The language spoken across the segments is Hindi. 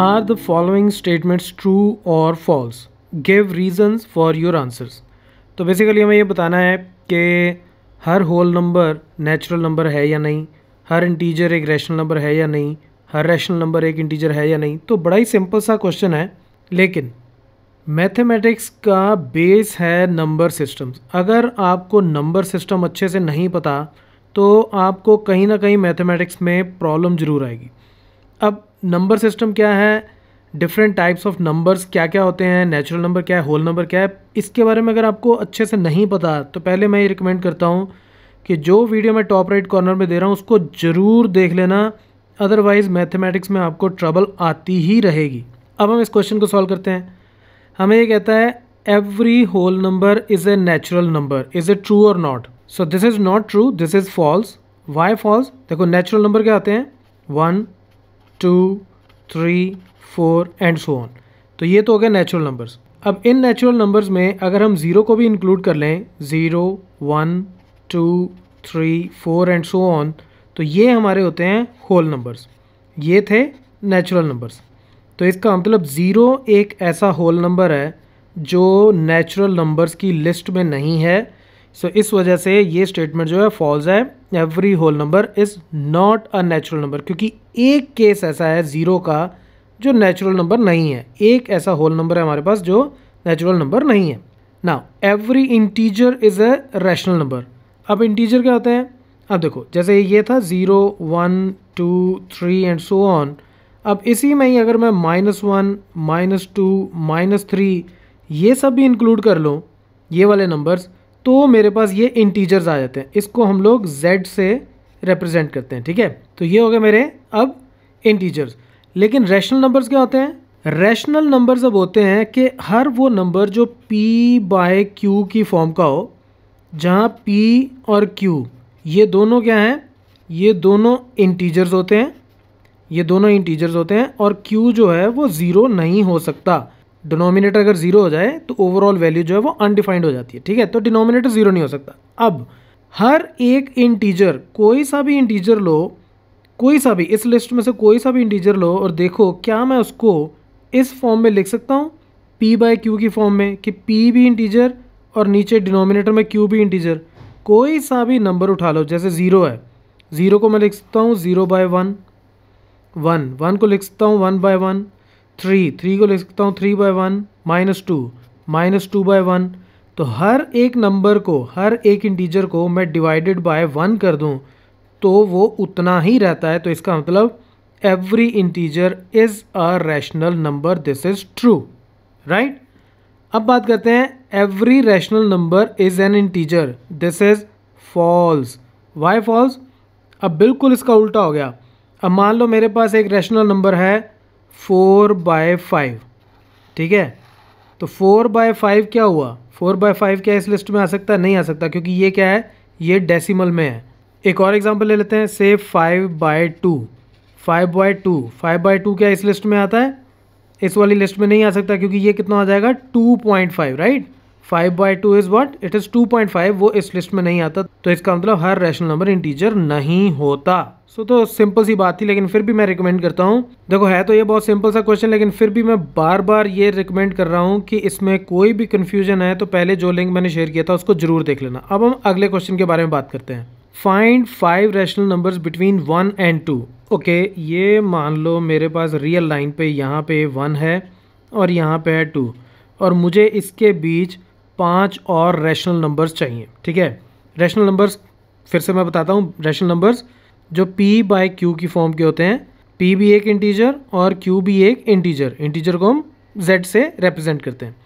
are the following statements true और false give reasons for your answers तो बेसिकली हमें ये बताना है कि हर होल नंबर नेचुरल नंबर है या नहीं हर इंटीजर एक रैशनल नंबर है या नहीं हर रैशनल नंबर एक इंटीजर है या नहीं तो बड़ा ही सिंपल सा क्वेश्चन है लेकिन मैथमेटिक्स का बेस है नंबर सिस्टम्स अगर आपको नंबर सिस्टम अच्छे से नहीं पता तो आपको कहीं ना कहीं मैथमेटिक्स में प्रॉब्लम ज़रूर आएगी अब नंबर सिस्टम क्या है डिफरेंट टाइप्स ऑफ नंबर्स क्या क्या होते हैं नेचुरल नंबर क्या है होल नंबर क्या है इसके बारे में अगर आपको अच्छे से नहीं पता तो पहले मैं ये रिकमेंड करता हूँ कि जो वीडियो मैं टॉप राइट कॉर्नर में दे रहा हूँ उसको ज़रूर देख लेना अदरवाइज़ मैथमेटिक्स में आपको ट्रबल आती ही रहेगी अब हम इस क्वेश्चन को सॉल्व करते हैं हमें ये कहता है every whole number is a natural number is a true और not so this is not true this is false why false देखो नेचुरल नंबर क्या आते हैं one two three four and so on तो ये तो हो गया नेचुरल नंबर्स अब इन नेचुरल नंबर्स में अगर हम ज़ीरो को भी इंक्लूड कर लें zero one two three four and so on तो ये हमारे होते हैं होल नंबर्स ये थे नेचुरल नंबर्स तो इसका मतलब ज़ीरो एक ऐसा होल नंबर है जो नेचुरल नंबर्स की लिस्ट में नहीं है सो इस वजह से ये स्टेटमेंट जो है फॉल्स है every whole number is not a natural number क्योंकि एक केस ऐसा है ज़ीरो का जो नेचुरल नंबर नहीं है एक ऐसा होल नंबर है हमारे पास जो नेचुरल नंबर नहीं है ना every integer is a rational number अब इंटीजर क्या होते हैं अब देखो जैसे ये था zero one two three and so on अब इसी में ही अगर मैं minus one minus two minus three ये सब भी इंक्लूड कर लूँ ये वाले नंबर्स तो मेरे पास ये इंटीजर्स आ जाते हैं इसको हम लोग z से रिप्रेजेंट करते हैं ठीक है तो ये हो गए मेरे अब इंटीजर्स लेकिन रैशनल नंबर्स क्या होते हैं रैशनल नंबर्स अब होते हैं कि हर वो नंबर जो p बाय क्यू की फॉर्म का हो जहाँ p और q ये दोनों क्या हैं ये दोनों इंटीजर्स होते हैं ये दोनों इंटीजर्स होते हैं और q जो है वो ज़ीरो नहीं हो सकता डिनोमिनेटर अगर जीरो हो जाए तो ओवरऑल वैल्यू जो है वो अनडिफाइंड हो जाती है ठीक है तो डिनोमिनेटर जीरो नहीं हो सकता अब हर एक इंटीजर कोई सा भी इंटीजर लो कोई सा भी इस लिस्ट में से कोई सा भी इंटीजर लो और देखो क्या मैं उसको इस फॉर्म में लिख सकता हूँ पी बाय क्यू की फॉर्म में कि पी भी इंटीजर और नीचे डिनोमिनेटर में क्यू भी इंटीजर कोई सा भी नंबर उठा लो जैसे ज़ीरो है ज़ीरो को मैं लिख सकता हूँ zero by one one one को लिख सकता हूँ one by one three three को लिख सकता हूँ three by one minus two minus two by one तो हर एक नंबर को हर एक इंटीजर को मैं डिवाइडेड बाय वन कर दूँ तो वो उतना ही रहता है तो इसका मतलब every integer is a rational number this is true right अब बात करते हैं every rational number is an integer this is false why false अब बिल्कुल इसका उल्टा हो गया अब मान लो मेरे पास एक रैशनल नंबर है फोर बाय फाइव ठीक है तो फोर बाय फाइव क्या हुआ फोर बाय फाइव क्या इस लिस्ट में आ सकता है नहीं आ सकता क्योंकि ये क्या है ये डेसिमल में है एक और एग्जाम्पल ले लेते हैं से five by two five by two five by two क्या इस लिस्ट में आता है इस वाली लिस्ट में नहीं आ सकता क्योंकि ये कितना आ जाएगा two point five right five by two is what it is two point five वो इस लिस्ट में नहीं आता तो इसका मतलब हर रैशनल नंबर इंटीजर नहीं होता सो so, तो सिंपल सी बात थी लेकिन फिर भी मैं रिकमेंड करता हूँ देखो है तो ये बहुत सिंपल सा क्वेश्चन लेकिन फिर भी मैं बार बार ये रिकमेंड कर रहा हूँ कि इसमें कोई भी कन्फ्यूजन है तो पहले जो लिंक मैंने शेयर किया था उसको जरूर देख लेना अब हम अगले क्वेश्चन के बारे में बात करते हैं find five rational number between one and two okay ये मान लो मेरे पास रियल लाइन पे यहाँ पे वन है और यहाँ पे है टू और मुझे इसके बीच पाँच और रैशनल नंबर्स चाहिए ठीक है रैशनल नंबर्स फिर से मैं बताता हूँ रैशनल नंबर्स जो p बाय क्यू की फॉर्म के होते हैं p भी एक इंटीजर और q भी एक इंटीजर इंटीजर को हम z से रिप्रेजेंट करते हैं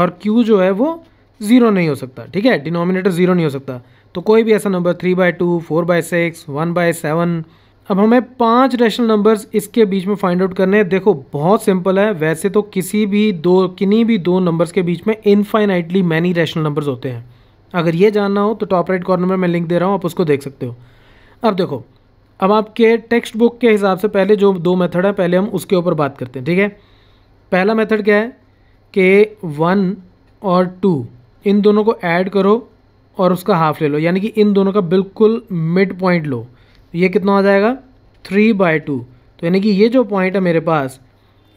और q जो है वो ज़ीरो नहीं हो सकता ठीक है डिनोमिनेटर ज़ीरो नहीं हो सकता तो कोई भी ऐसा number three by two four by six one by seven अब हमें पांच रैशनल नंबर्स इसके बीच में फाइंड आउट करने हैं देखो बहुत सिंपल है वैसे तो किसी भी दो किन्हीं भी दो नंबर्स के बीच में इनफाइनाइटली मैनी रैशनल नंबर्स होते हैं अगर ये जानना हो तो टॉप राइट कॉर्नर में मैं लिंक दे रहा हूँ आप उसको देख सकते हो अब देखो अब आपके टेक्स्ट बुक के हिसाब से पहले जो दो मेथड है पहले हम उसके ऊपर बात करते हैं ठीक है पहला मेथड क्या है कि वन और टू इन दोनों को ऐड करो और उसका हाफ ले लो यानी कि इन दोनों का बिल्कुल मिड पॉइंट लो तो ये कितना हो जाएगा थ्री बाय टू तो यानी कि ये जो पॉइंट है मेरे पास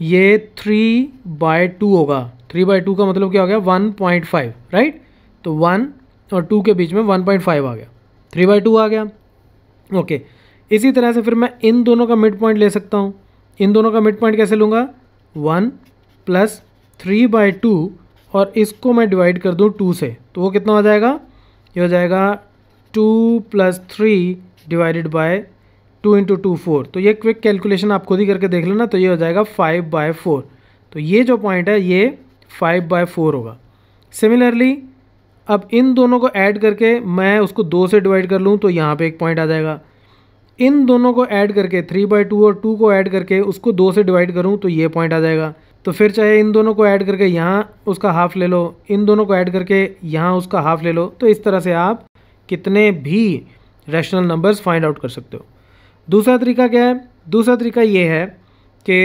ये थ्री बाय टू होगा थ्री बाय टू का मतलब क्या हो गया वन पॉइंट फाइव राइट तो वन और टू के बीच में वन पॉइंट फाइव आ गया थ्री बाय टू आ गया ओके इसी तरह से फिर मैं इन दोनों का मिड पॉइंट ले सकता हूँ इन दोनों का मिड पॉइंट कैसे लूँगा one plus three by two और इसको मैं डिवाइड कर दूँ टू से तो वो कितना हो जाएगा ये हो जाएगा two plus three divided by two into two four तो ये क्विक कैलकुलेशन आप खुद ही करके देख लेना तो ये हो जाएगा फाइव बाय फोर तो ये जो पॉइंट है ये फाइव बाय फोर होगा सिमिलरली अब इन दोनों को ऐड करके मैं उसको दो से डिवाइड कर लूँ तो यहाँ पे एक पॉइंट आ जाएगा इन दोनों को ऐड करके थ्री बाई टू और टू को ऐड करके उसको दो से डिवाइड करूँ तो ये पॉइंट आ जाएगा तो फिर चाहे इन दोनों को ऐड करके यहाँ उसका हाफ ले लो इन दोनों को ऐड करके यहाँ उसका हाफ ले लो तो इस तरह से आप कितने भी रैशनल नंबर्स फाइंड आउट कर सकते हो दूसरा तरीका क्या है दूसरा तरीका ये है कि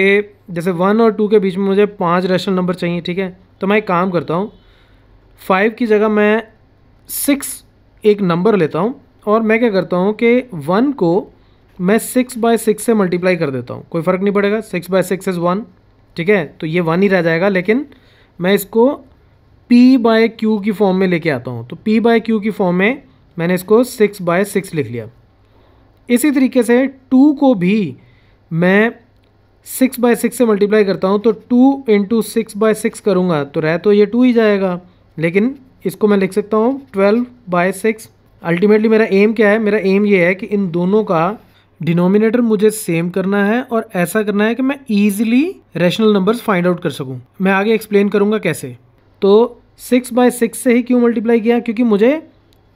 जैसे वन और टू के बीच में मुझे पाँच रैशनल नंबर चाहिए ठीक है तो मैं एक काम करता हूँ फाइव की जगह मैं सिक्स एक नंबर लेता हूँ और मैं क्या करता हूँ कि वन को मैं सिक्स बाय सिक्स से मल्टीप्लाई कर देता हूँ कोई फ़र्क नहीं पड़ेगा six by six is one ठीक है तो ये वन ही रह जाएगा लेकिन मैं इसको पी बाय क्यू की फॉर्म में लेके आता हूँ तो पी बाय क्यू की फॉर्म में मैंने इसको सिक्स बाय सिक्स लिख लिया इसी तरीके से टू को भी मैं सिक्स बाय सिक्स से मल्टीप्लाई करता हूँ तो two into six by six करूँगा तो रह तो ये टू ही जाएगा लेकिन इसको मैं लिख सकता हूँ ट्वेल्व बाय सिक्स अल्टीमेटली मेरा एम क्या है मेरा एम ये है कि इन दोनों का डिनोमिनेटर मुझे सेम करना है और ऐसा करना है कि मैं easily rational numbers find out कर सकूँ मैं आगे एक्सप्लेन करूँगा कैसे तो सिक्स बाय सिक्स से ही क्यों मल्टीप्लाई किया क्योंकि मुझे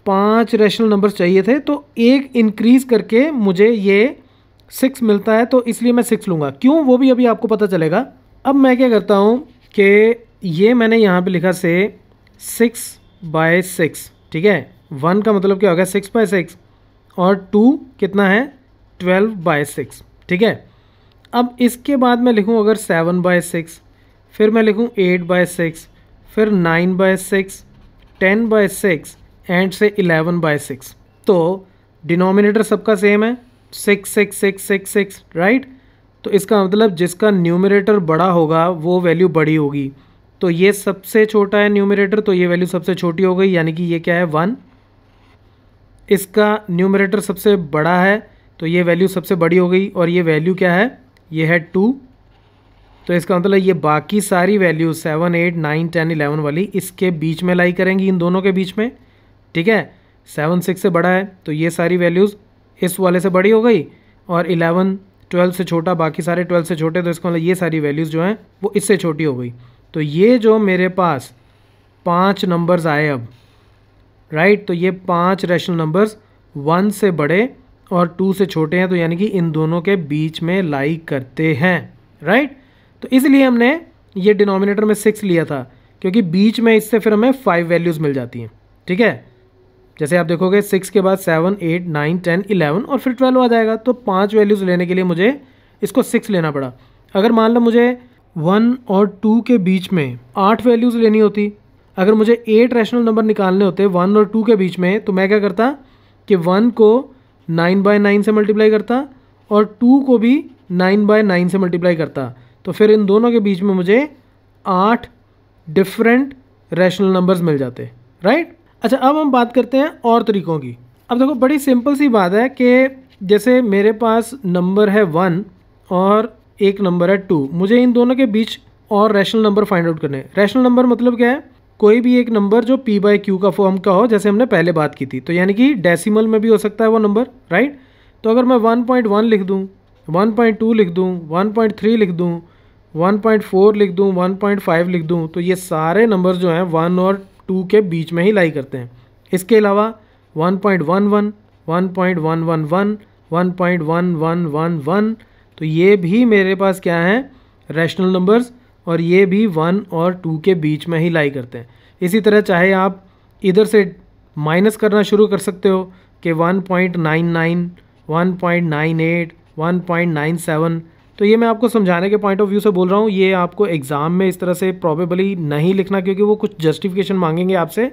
पांच रैशनल नंबर्स चाहिए थे तो एक इंक्रीज करके मुझे ये सिक्स मिलता है तो इसलिए मैं सिक्स लूँगा क्यों वो भी अभी आपको पता चलेगा अब मैं क्या करता हूँ कि ये मैंने यहाँ पे लिखा से सिक्स बाय सिक्स ठीक है वन का मतलब क्या होगा सिक्स बाय सिक्स और टू कितना है ट्वेल्व बाय सिक्स ठीक है अब इसके बाद मैं लिखूँ अगर सेवन बाय सिक्स फिर मैं लिखूँ एट बाय सिक्स फिर nine by six ten by six and से इलेवन बाय सिक्स तो डिनोमिनेटर सबका सेम है six six six six six right तो इसका मतलब जिसका न्यूमिनेटर बड़ा होगा वो वैल्यू बड़ी होगी तो ये सबसे छोटा है न्यूमिनेटर तो ये वैल्यू सबसे छोटी हो गई यानी कि ये क्या है वन इसका न्यूमिनेटर सबसे बड़ा है तो ये वैल्यू सबसे बड़ी हो गई और ये वैल्यू क्या है ये है टू तो इसका मतलब ये बाकी सारी value seven eight nine ten eleven वाली इसके बीच में लाई करेंगी इन दोनों के बीच में ठीक है सेवन सिक्स से बड़ा है तो ये सारी वैल्यूज़ इस वाले से बड़ी हो गई और इलेवन ट्वेल्व से छोटा बाकी सारे ट्वेल्व से छोटे तो इसका मतलब ये सारी वैल्यूज़ जो हैं वो इससे छोटी हो गई तो ये जो मेरे पास पाँच नंबर्स आए अब राइट तो ये पाँच रैशनल नंबर्स वन से बड़े और टू से छोटे हैं तो यानी कि इन दोनों के बीच में लाइक करते हैं राइट तो इसलिए हमने ये डिनोमिनेटर में सिक्स लिया था क्योंकि बीच में इससे फिर हमें फाइव वैल्यूज़ मिल जाती हैं ठीक है जैसे आप देखोगे सिक्स के बाद seven eight nine ten eleven और फिर ट्वेल्व आ जाएगा तो पांच वैल्यूज़ लेने के लिए मुझे इसको सिक्स लेना पड़ा अगर मान लो मुझे वन और टू के बीच में आठ वैल्यूज़ लेनी होती अगर मुझे एट रैशनल नंबर निकालने होते वन और टू के बीच में तो मैं क्या करता कि वन को नाइन बाय नाइन से मल्टीप्लाई करता और टू को भी नाइन बाय नाइन से मल्टीप्लाई करता तो फिर इन दोनों के बीच में मुझे आठ डिफरेंट रैशनल नंबर्स मिल जाते राइट अच्छा अब हम बात करते हैं और तरीक़ों की अब देखो बड़ी सिंपल सी बात है कि जैसे मेरे पास नंबर है वन और एक नंबर है टू मुझे इन दोनों के बीच और रैशनल नंबर फाइंड आउट करने रैशनल नंबर मतलब क्या है कोई भी एक नंबर जो पी बाई क्यू का फॉर्म का हो जैसे हमने पहले बात की थी तो यानी कि डेसिमल में भी हो सकता है वो नंबर राइट तो अगर मैं 1.1 लिख दूँ 1.2 लिख दूँ 1.3 लिख दूँ 1.4 लिख दूँ 1.5 लिख दूँ तो ये सारे नंबर जो हैं वन और टू के बीच में ही लाई करते हैं इसके अलावा 1.11, 1.111, 1.1111 तो ये भी मेरे पास क्या हैं रैशनल नंबर्स और ये भी वन और टू के बीच में ही लाई करते हैं इसी तरह चाहे आप इधर से माइनस करना शुरू कर सकते हो कि 1.99, 1.98, 1.97 तो ये मैं आपको समझाने के पॉइंट ऑफ व्यू से बोल रहा हूँ ये आपको एग्ज़ाम में इस तरह से प्रॉबेबली नहीं लिखना क्योंकि वो कुछ जस्टिफिकेशन मांगेंगे आपसे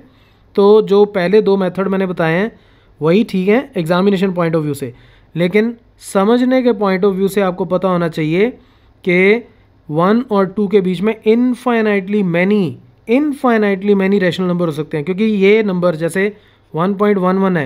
तो जो पहले दो मेथड मैंने बताए हैं वही ठीक हैं एग्जामिनेशन पॉइंट ऑफ व्यू से लेकिन समझने के पॉइंट ऑफ व्यू से आपको पता होना चाहिए कि वन और टू के बीच में infinitely many infinitely many rational number हो सकते हैं क्योंकि ये नंबर जैसे 1.11 है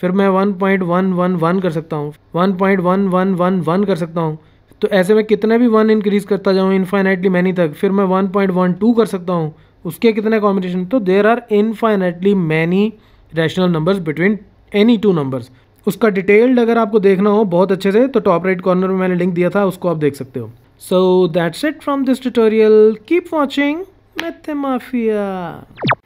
फिर मैं 1.111 कर सकता हूँ 1.1111 कर सकता हूँ तो ऐसे में कितने भी वन इंक्रीज़ करता जाऊँ इनफाइनाइटली मैनी तक फिर मैं वन पॉइंट वन टू कर सकता हूँ उसके कितने कॉम्बिनेशन तो there are infinitely many rational numbers between any two numbers उसका डिटेल्ड अगर आपको देखना हो बहुत अच्छे से तो टॉप राइट कॉर्नर में मैंने लिंक दिया था उसको आप देख सकते हो so that's it from this tutorial keep watching Math mafia